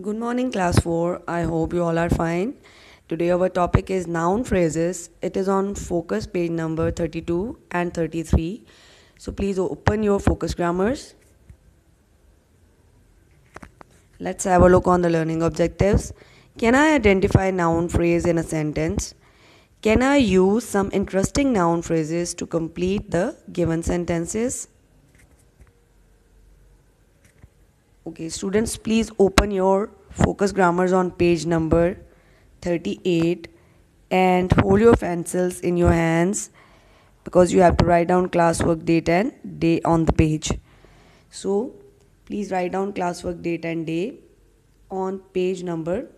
Good morning, class 4. I hope you all are fine. Today, our topic is noun phrases. It is on focus page number 32 and 33. So, please open your focus grammars. Let's have a look on the learning objectives. Can I identify noun phrase in a sentence? Can I use some interesting noun phrases to complete the given sentences? Okay, students, please open your focus grammars on page number 38 and hold your pencils in your hands because you have to write down classwork date and day on the page. So, please write down classwork date and day on page number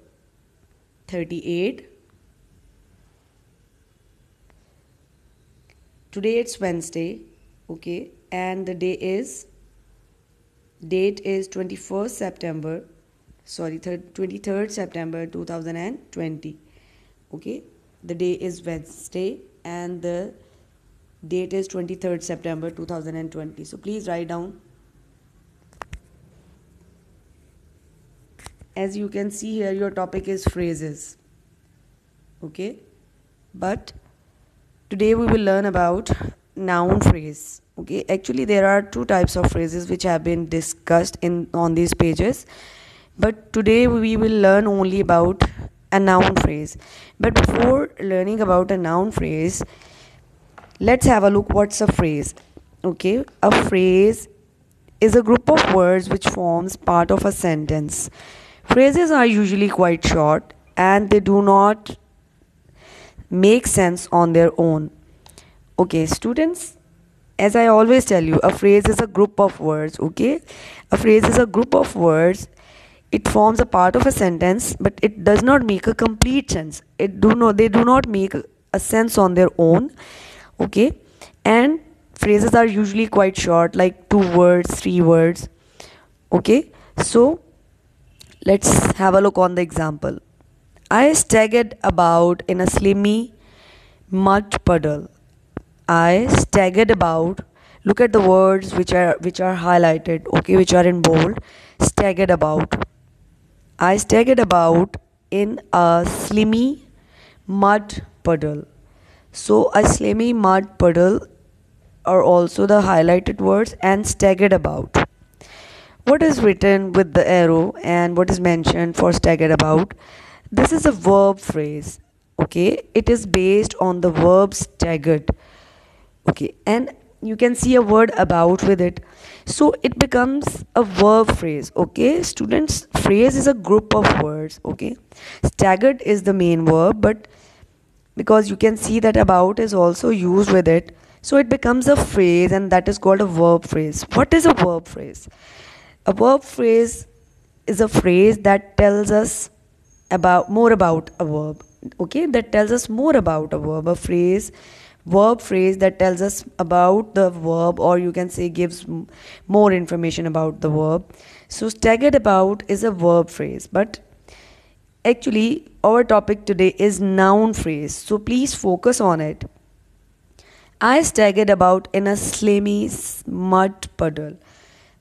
38. Today it's Wednesday, okay, and the day is Date is 21st September, sorry, 23rd September 2020. Okay, the day is Wednesday and the date is 23rd September 2020. So please write down. As you can see here, your topic is phrases. Okay, but today we will learn about noun phrase okay actually there are two types of phrases which have been discussed in on these pages but today we will learn only about a noun phrase but before learning about a noun phrase let's have a look what's a phrase okay a phrase is a group of words which forms part of a sentence phrases are usually quite short and they do not make sense on their own okay students as I always tell you, a phrase is a group of words, okay? A phrase is a group of words. It forms a part of a sentence, but it does not make a complete sense. It do not they do not make a sense on their own. Okay? And phrases are usually quite short, like two words, three words. Okay? So let's have a look on the example. I staggered about in a slimy mud puddle. I staggered about. Look at the words which are which are highlighted, okay, which are in bold. Staggered about. I staggered about in a slimy mud puddle. So a slimy mud puddle are also the highlighted words and staggered about. What is written with the arrow and what is mentioned for staggered about? This is a verb phrase. Okay, it is based on the verb staggered okay and you can see a word about with it so it becomes a verb phrase okay students phrase is a group of words okay staggered is the main verb but because you can see that about is also used with it so it becomes a phrase and that is called a verb phrase what is a verb phrase a verb phrase is a phrase that tells us about more about a verb okay that tells us more about a verb a phrase verb phrase that tells us about the verb or you can say gives more information about the verb so staggered about is a verb phrase but actually our topic today is noun phrase so please focus on it i staggered about in a slimy mud puddle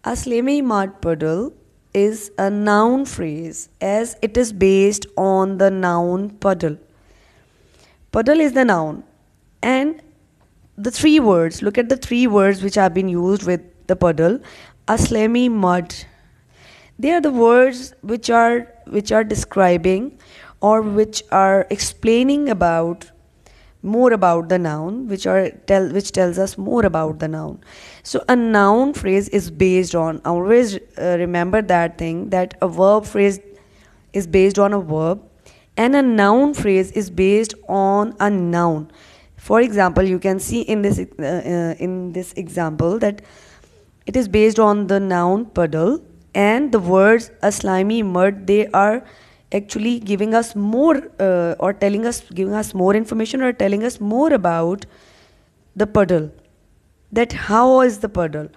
a slimy mud puddle is a noun phrase as it is based on the noun puddle puddle is the noun and the three words look at the three words which have been used with the puddle aslami mud they are the words which are which are describing or which are explaining about more about the noun which are tell which tells us more about the noun so a noun phrase is based on always uh, remember that thing that a verb phrase is based on a verb and a noun phrase is based on a noun for example, you can see in this, uh, uh, in this example that it is based on the noun puddle and the words a slimy mud, they are actually giving us more uh, or telling us, giving us more information or telling us more about the puddle. That how is the puddle?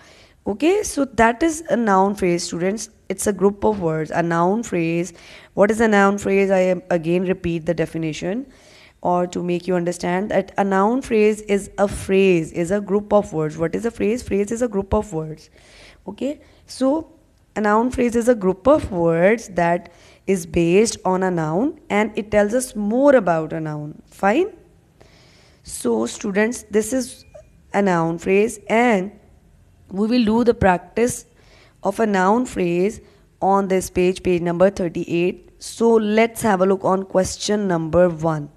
Okay, so that is a noun phrase, students. It's a group of words. A noun phrase. What is a noun phrase? I again repeat the definition or to make you understand that a noun phrase is a phrase is a group of words what is a phrase phrase is a group of words okay so a noun phrase is a group of words that is based on a noun and it tells us more about a noun fine so students this is a noun phrase and we will do the practice of a noun phrase on this page page number 38 so let's have a look on question number 1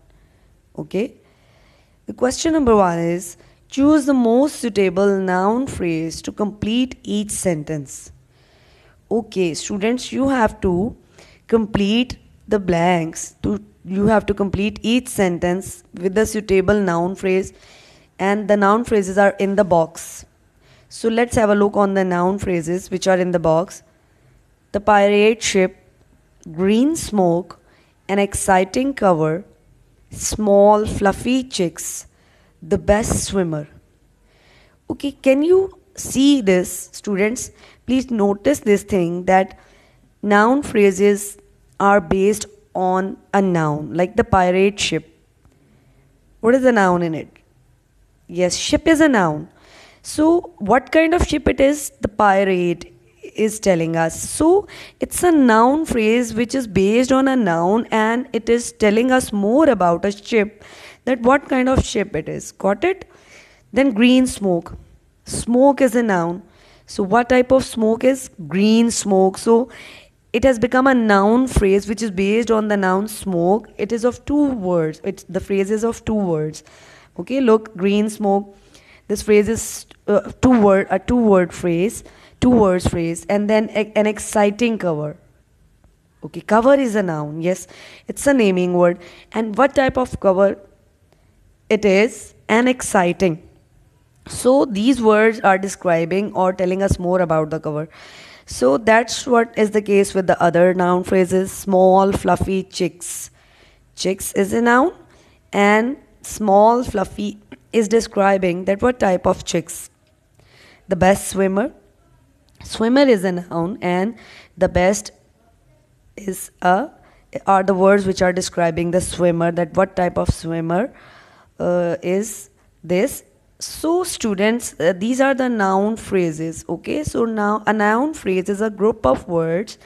Okay. The question number one is choose the most suitable noun phrase to complete each sentence. Okay, students, you have to complete the blanks to you have to complete each sentence with the suitable noun phrase and the noun phrases are in the box. So let's have a look on the noun phrases which are in the box. The pirate ship, green smoke, an exciting cover, small, fluffy chicks, the best swimmer. Okay, can you see this, students? Please notice this thing that noun phrases are based on a noun, like the pirate ship. What is the noun in it? Yes, ship is a noun. So, what kind of ship it is? The pirate, is telling us. So it's a noun phrase which is based on a noun and it is telling us more about a ship that what kind of ship it is. Got it? Then green smoke. Smoke is a noun. So what type of smoke is green smoke? So it has become a noun phrase which is based on the noun smoke. It is of two words. It's the phrase is of two words. Okay, look, green smoke. This phrase is uh, two word a two word phrase two words phrase and then a, an exciting cover okay cover is a noun yes it's a naming word and what type of cover it is an exciting so these words are describing or telling us more about the cover so that's what is the case with the other noun phrases small fluffy chicks chicks is a noun and small fluffy is describing that what type of chicks the best swimmer swimmer is a noun and the best is a are the words which are describing the swimmer that what type of swimmer uh, is this so students uh, these are the noun phrases okay so now a noun phrase is a group of words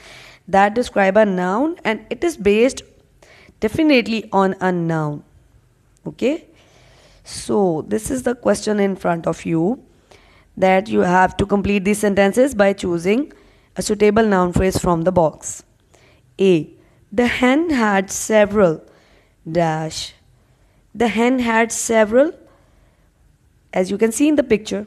that describe a noun and it is based definitely on a noun okay so this is the question in front of you that you have to complete these sentences by choosing a suitable noun phrase from the box. A. The hen had several dash. The hen had several, as you can see in the picture.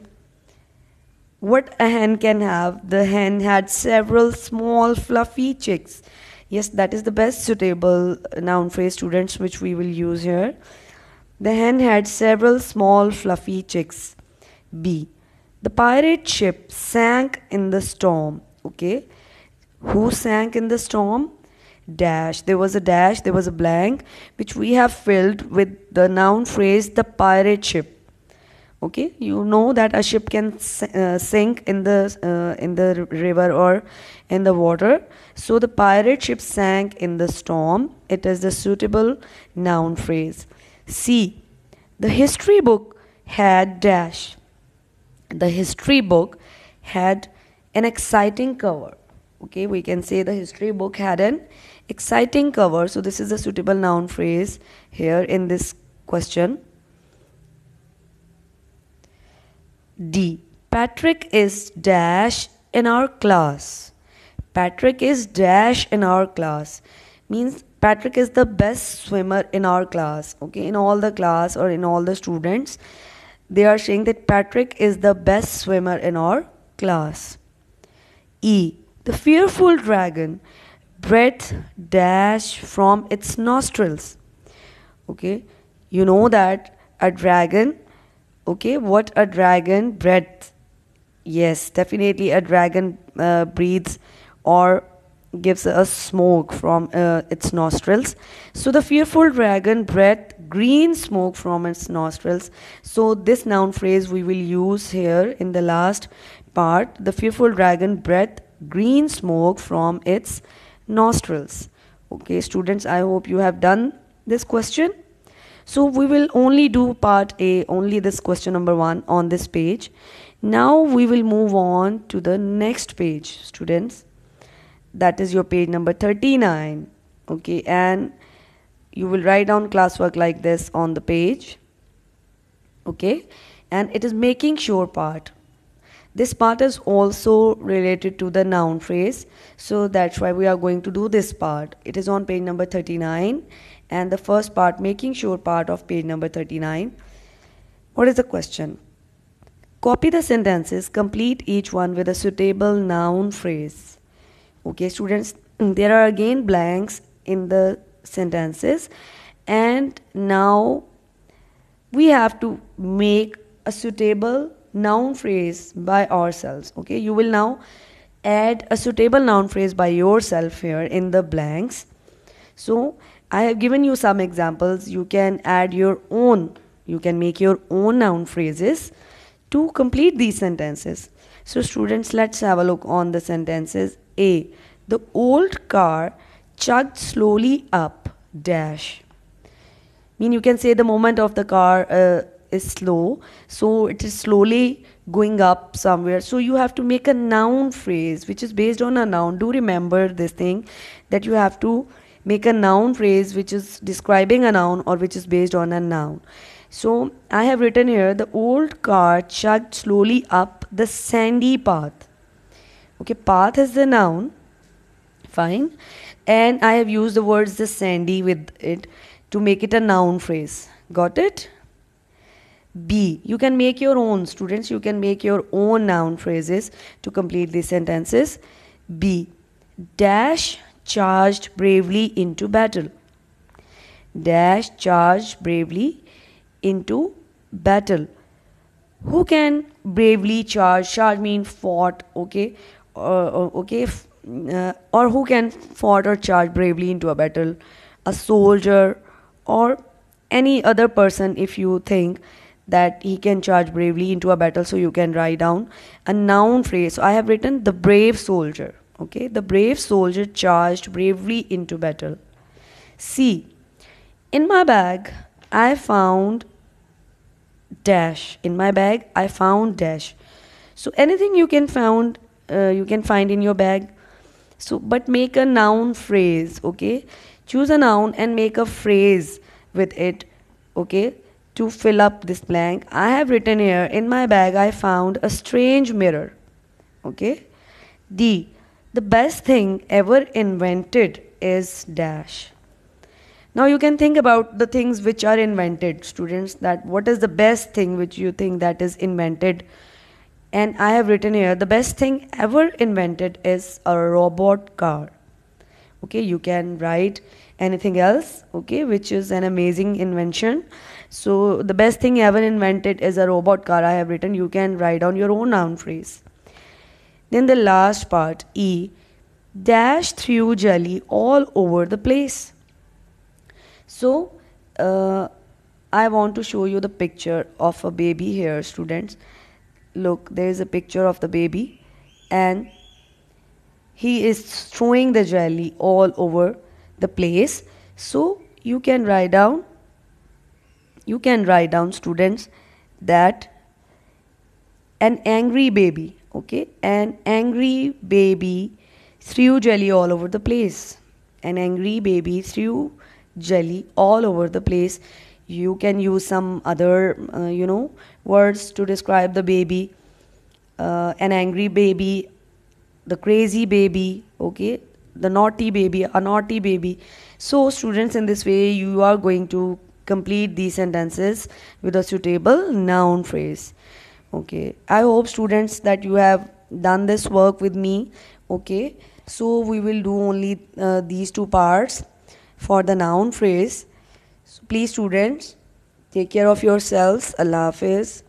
What a hen can have, the hen had several small fluffy chicks. Yes, that is the best suitable noun phrase, students, which we will use here. The hen had several small fluffy chicks. B the pirate ship sank in the storm okay who sank in the storm dash there was a dash there was a blank which we have filled with the noun phrase the pirate ship okay you know that a ship can uh, sink in the uh, in the river or in the water so the pirate ship sank in the storm it is the suitable noun phrase c the history book had dash the history book had an exciting cover okay we can say the history book had an exciting cover so this is a suitable noun phrase here in this question d patrick is dash in our class patrick is dash in our class means patrick is the best swimmer in our class okay in all the class or in all the students they are saying that Patrick is the best swimmer in our class. E. The fearful dragon breath dash from its nostrils. Okay, you know that a dragon, okay, what a dragon breath. Yes, definitely a dragon uh, breathes or gives a smoke from uh, its nostrils. So the fearful dragon breath green smoke from its nostrils. So, this noun phrase we will use here in the last part. The fearful dragon breathed green smoke from its nostrils. Okay, students, I hope you have done this question. So, we will only do part A, only this question number one on this page. Now, we will move on to the next page, students. That is your page number 39. Okay, and you will write down classwork like this on the page okay and it is making sure part this part is also related to the noun phrase so that's why we are going to do this part it is on page number 39 and the first part making sure part of page number 39 what is the question copy the sentences complete each one with a suitable noun phrase okay students there are again blanks in the sentences and now we have to make a suitable noun phrase by ourselves okay you will now add a suitable noun phrase by yourself here in the blanks so i have given you some examples you can add your own you can make your own noun phrases to complete these sentences so students let's have a look on the sentences a the old car chugged slowly up dash mean you can say the moment of the car uh, is slow so it is slowly going up somewhere so you have to make a noun phrase which is based on a noun do remember this thing that you have to make a noun phrase which is describing a noun or which is based on a noun so i have written here the old car chugged slowly up the sandy path okay path is the noun fine and I have used the words the sandy with it to make it a noun phrase. Got it? B. You can make your own, students. You can make your own noun phrases to complete these sentences. B. Dash charged bravely into battle. Dash charged bravely into battle. Who can bravely charge? Charge mean fought, okay? Uh, uh okay, uh, or who can fought or charge bravely into a battle, a soldier or any other person if you think that he can charge bravely into a battle so you can write down a noun phrase so i have written the brave soldier okay the brave soldier charged bravely into battle c in my bag i found dash in my bag i found dash so anything you can found uh, you can find in your bag so, but make a noun phrase, okay? Choose a noun and make a phrase with it, okay? To fill up this blank, I have written here in my bag I found a strange mirror, okay? D. The best thing ever invented is dash. Now you can think about the things which are invented, students, that what is the best thing which you think that is invented and I have written here the best thing ever invented is a robot car. Okay, you can write anything else, okay, which is an amazing invention. So, the best thing ever invented is a robot car. I have written, you can write down your own noun phrase. Then the last part, E, dash through jelly all over the place. So, uh, I want to show you the picture of a baby here, students look there is a picture of the baby and he is throwing the jelly all over the place so you can write down you can write down students that an angry baby okay an angry baby threw jelly all over the place an angry baby threw jelly all over the place you can use some other uh, you know words to describe the baby uh, an angry baby the crazy baby okay the naughty baby a naughty baby so students in this way you are going to complete these sentences with a suitable noun phrase okay i hope students that you have done this work with me okay so we will do only uh, these two parts for the noun phrase Please, students, take care of yourselves. Allah Hafiz.